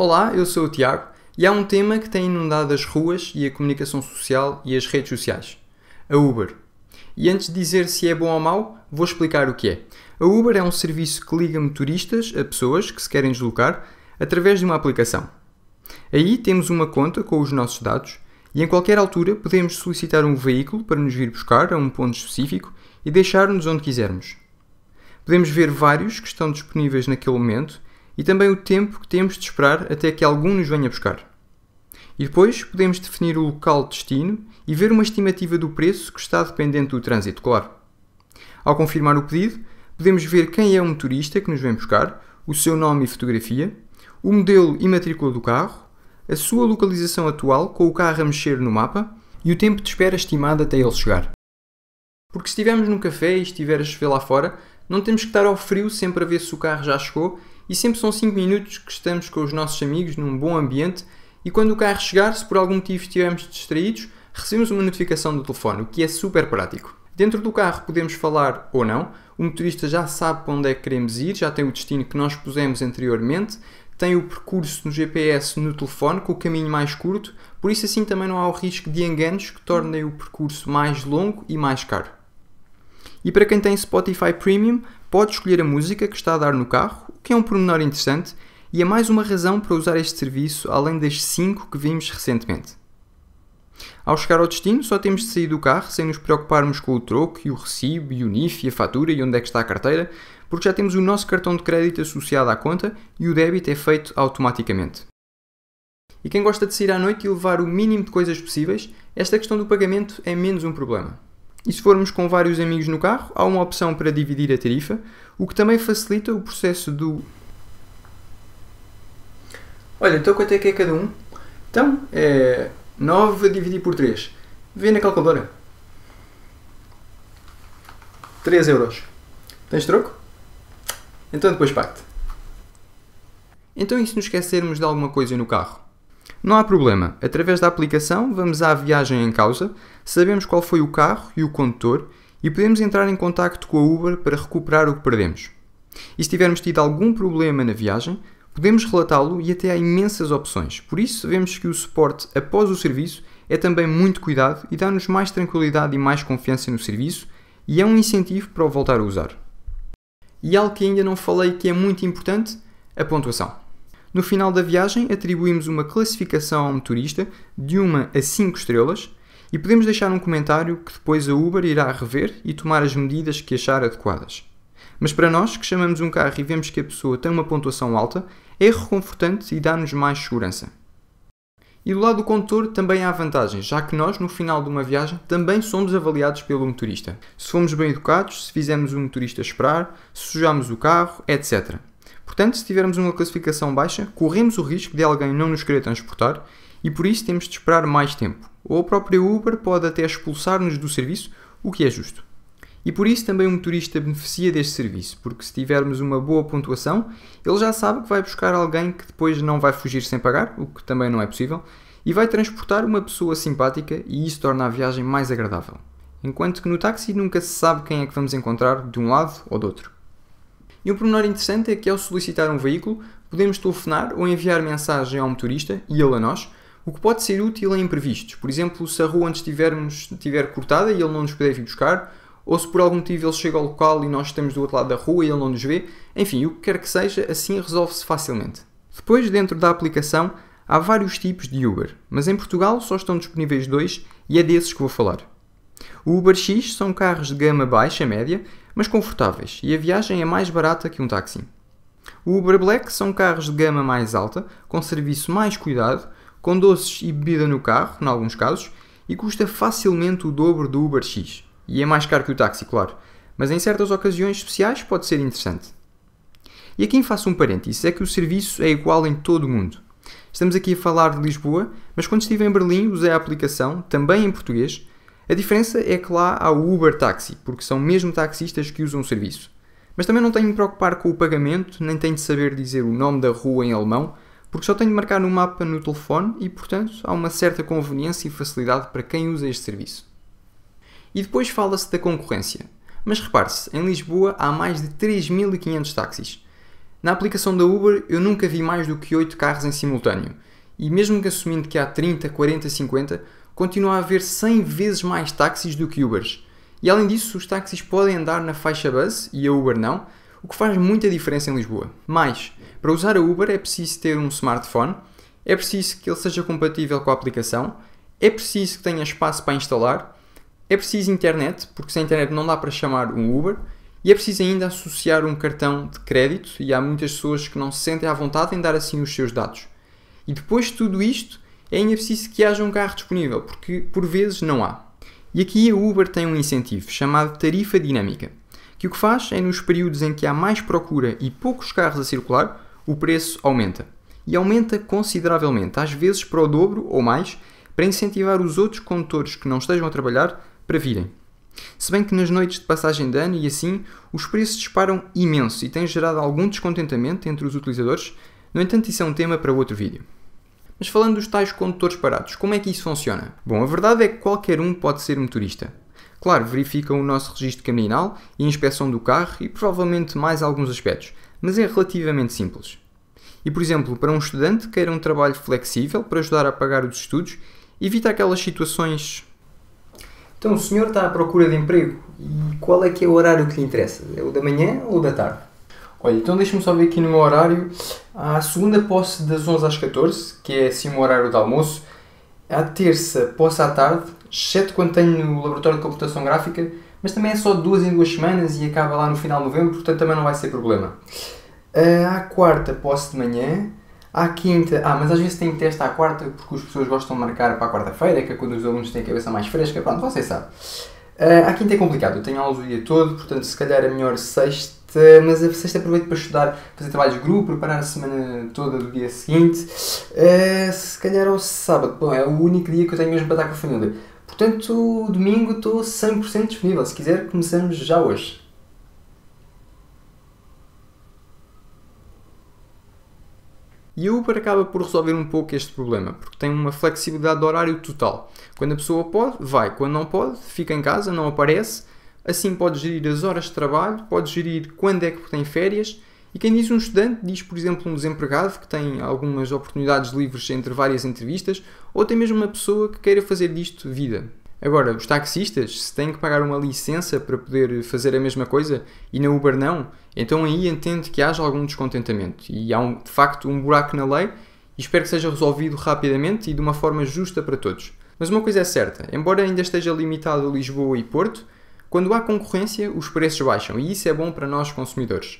Olá, eu sou o Tiago e há um tema que tem inundado as ruas e a comunicação social e as redes sociais: a Uber. E antes de dizer se é bom ou mau, vou explicar o que é. A Uber é um serviço que liga motoristas a pessoas que se querem deslocar através de uma aplicação. Aí temos uma conta com os nossos dados e em qualquer altura podemos solicitar um veículo para nos vir buscar a um ponto específico e deixar-nos onde quisermos. Podemos ver vários que estão disponíveis naquele momento e também o tempo que temos de esperar até que algum nos venha buscar. E depois podemos definir o local de destino e ver uma estimativa do preço que está dependente do trânsito, claro. Ao confirmar o pedido, podemos ver quem é o motorista que nos vem buscar, o seu nome e fotografia, o modelo e matrícula do carro, a sua localização atual com o carro a mexer no mapa e o tempo de espera estimado até ele chegar. Porque se estivermos num café e estiver a chover lá fora, não temos que estar ao frio sempre a ver se o carro já chegou e sempre são 5 minutos que estamos com os nossos amigos num bom ambiente e quando o carro chegar, se por algum motivo estivermos distraídos, recebemos uma notificação do telefone, o que é super prático. Dentro do carro podemos falar ou não, o motorista já sabe para onde é que queremos ir, já tem o destino que nós pusemos anteriormente, tem o percurso no GPS no telefone com o caminho mais curto, por isso assim também não há o risco de enganos que tornem o percurso mais longo e mais caro. E para quem tem Spotify Premium, pode escolher a música que está a dar no carro, que é um pormenor interessante e é mais uma razão para usar este serviço além das 5 que vimos recentemente. Ao chegar ao destino, só temos de sair do carro sem nos preocuparmos com o troco e o recibo e o NIF e a fatura e onde é que está a carteira, porque já temos o nosso cartão de crédito associado à conta e o débito é feito automaticamente. E quem gosta de sair à noite e levar o mínimo de coisas possíveis, esta questão do pagamento é menos um problema. E se formos com vários amigos no carro, há uma opção para dividir a tarifa, o que também facilita o processo do. Olha, então quanto é que é cada um? Então, é 9 dividido por 3. Vê na calculadora. 3 euros. Tens troco? Então depois pacte. Então e se nos esquecermos de alguma coisa no carro? Não há problema, através da aplicação vamos à viagem em causa, sabemos qual foi o carro e o condutor e podemos entrar em contacto com a Uber para recuperar o que perdemos. E se tivermos tido algum problema na viagem, podemos relatá-lo e até há imensas opções. Por isso, vemos que o suporte após o serviço é também muito cuidado e dá-nos mais tranquilidade e mais confiança no serviço e é um incentivo para o voltar a usar. E algo que ainda não falei que é muito importante, a pontuação. No final da viagem, atribuímos uma classificação ao motorista de 1 a 5 estrelas e podemos deixar um comentário que depois a Uber irá rever e tomar as medidas que achar adequadas. Mas para nós, que chamamos um carro e vemos que a pessoa tem uma pontuação alta, é reconfortante e dá-nos mais segurança. E do lado do condutor também há vantagens, já que nós, no final de uma viagem, também somos avaliados pelo motorista. Se fomos bem educados, se fizemos o motorista esperar, se sujamos o carro, etc. Portanto, se tivermos uma classificação baixa, corremos o risco de alguém não nos querer transportar e por isso temos de esperar mais tempo. Ou a própria Uber pode até expulsar-nos do serviço, o que é justo. E por isso também o motorista beneficia deste serviço, porque se tivermos uma boa pontuação, ele já sabe que vai buscar alguém que depois não vai fugir sem pagar, o que também não é possível, e vai transportar uma pessoa simpática e isso torna a viagem mais agradável. Enquanto que no táxi nunca se sabe quem é que vamos encontrar de um lado ou do outro. E um pormenor interessante é que ao solicitar um veículo, podemos telefonar ou enviar mensagem ao motorista e ele a nós, o que pode ser útil em imprevistos. Por exemplo, se a rua antes estivermos estiver cortada e ele não nos puder vir buscar, ou se por algum motivo ele chega ao local e nós estamos do outro lado da rua e ele não nos vê, enfim, o que quer que seja, assim resolve-se facilmente. Depois, dentro da aplicação, há vários tipos de Uber, mas em Portugal só estão disponíveis dois e é desses que vou falar. O Uber X são carros de gama baixa média mas confortáveis e a viagem é mais barata que um táxi. O Uber Black são carros de gama mais alta, com serviço mais cuidado, com doces e bebida no carro, em alguns casos, e custa facilmente o dobro do Uber X. E é mais caro que o táxi, claro, mas em certas ocasiões especiais pode ser interessante. E aqui faço um parênteses, é que o serviço é igual em todo o mundo. Estamos aqui a falar de Lisboa, mas quando estive em Berlim usei a aplicação, também em português, a diferença é que lá há o Uber Taxi, porque são mesmo taxistas que usam o serviço. Mas também não tenho de me preocupar com o pagamento, nem tenho de saber dizer o nome da rua em alemão, porque só tenho de marcar no mapa no telefone e, portanto, há uma certa conveniência e facilidade para quem usa este serviço. E depois fala-se da concorrência. Mas repare-se, em Lisboa há mais de 3.500 táxis. Na aplicação da Uber eu nunca vi mais do que 8 carros em simultâneo. E mesmo que assumindo que há 30, 40, 50, continua a haver 100 vezes mais táxis do que Ubers. E além disso, os táxis podem andar na faixa bus e a Uber não, o que faz muita diferença em Lisboa. Mas, para usar a Uber é preciso ter um smartphone, é preciso que ele seja compatível com a aplicação, é preciso que tenha espaço para instalar, é preciso internet, porque sem internet não dá para chamar um Uber, e é preciso ainda associar um cartão de crédito, e há muitas pessoas que não se sentem à vontade em dar assim os seus dados. E depois de tudo isto, é preciso que haja um carro disponível, porque por vezes não há. E aqui a Uber tem um incentivo chamado tarifa dinâmica, que o que faz é nos períodos em que há mais procura e poucos carros a circular, o preço aumenta. E aumenta consideravelmente, às vezes para o dobro ou mais, para incentivar os outros condutores que não estejam a trabalhar para virem. Se bem que nas noites de passagem de ano e assim, os preços disparam imenso e tem gerado algum descontentamento entre os utilizadores, no entanto, isso é um tema para outro vídeo. Mas falando dos tais condutores parados, como é que isso funciona? Bom, a verdade é que qualquer um pode ser motorista. Claro, verificam o nosso registro criminal e a inspeção do carro e provavelmente mais alguns aspectos, mas é relativamente simples. E, por exemplo, para um estudante, queira um trabalho flexível para ajudar a pagar os estudos, evita aquelas situações. Então, o senhor está à procura de emprego e qual é que é o horário que lhe interessa? É o da manhã ou da tarde? Olha, então deixa-me só ver aqui no meu horário. À segunda posse das 11 às 14, que é assim o horário do almoço. À terça posse à tarde, exceto quando tenho no laboratório de computação gráfica, mas também é só duas em duas semanas e acaba lá no final de novembro, portanto também não vai ser problema. À quarta posse de manhã, à quinta, ah, mas às vezes que teste à quarta porque as pessoas gostam de marcar para a quarta-feira, que é quando os alunos têm a cabeça mais fresca, pronto, vocês sabem. À quinta é complicado, eu tenho aulas o dia todo, portanto se calhar é melhor sexta mas a sexta aproveito é para estudar, fazer trabalhos de grupo, preparar a semana toda do dia seguinte. Uh, se calhar ao sábado, bom, é o único dia que eu tenho mesmo para estar com a família. Portanto, domingo estou 100% disponível. Se quiser, começamos já hoje. E a Uber acaba por resolver um pouco este problema, porque tem uma flexibilidade de horário total. Quando a pessoa pode, vai. Quando não pode, fica em casa, não aparece Assim pode gerir as horas de trabalho, pode gerir quando é que tem férias. E quem diz um estudante, diz, por exemplo, um desempregado que tem algumas oportunidades livres entre várias entrevistas, ou até mesmo uma pessoa que queira fazer disto vida. Agora, os taxistas, se têm que pagar uma licença para poder fazer a mesma coisa e na Uber não, então aí entendo que haja algum descontentamento e há um, de facto um buraco na lei e espero que seja resolvido rapidamente e de uma forma justa para todos. Mas uma coisa é certa, embora ainda esteja limitado a Lisboa e Porto, quando há concorrência, os preços baixam e isso é bom para nós consumidores.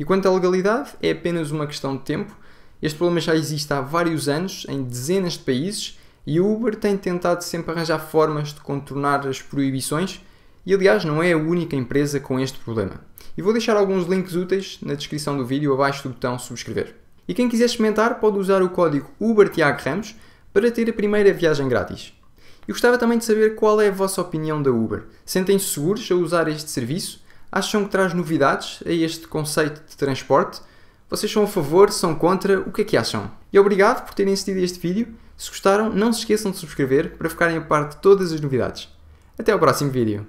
E quanto à legalidade, é apenas uma questão de tempo. Este problema já existe há vários anos em dezenas de países e o Uber tem tentado sempre arranjar formas de contornar as proibições e, aliás, não é a única empresa com este problema. E vou deixar alguns links úteis na descrição do vídeo abaixo do botão subscrever. E quem quiser experimentar pode usar o código UberTiagoRamos para ter a primeira viagem grátis. E gostava também de saber qual é a vossa opinião da Uber. Sentem-se seguros a usar este serviço? Acham que traz novidades a este conceito de transporte? Vocês são a favor, são contra, o que é que acham? E obrigado por terem assistido a este vídeo. Se gostaram, não se esqueçam de subscrever para ficarem a par de todas as novidades. Até ao próximo vídeo.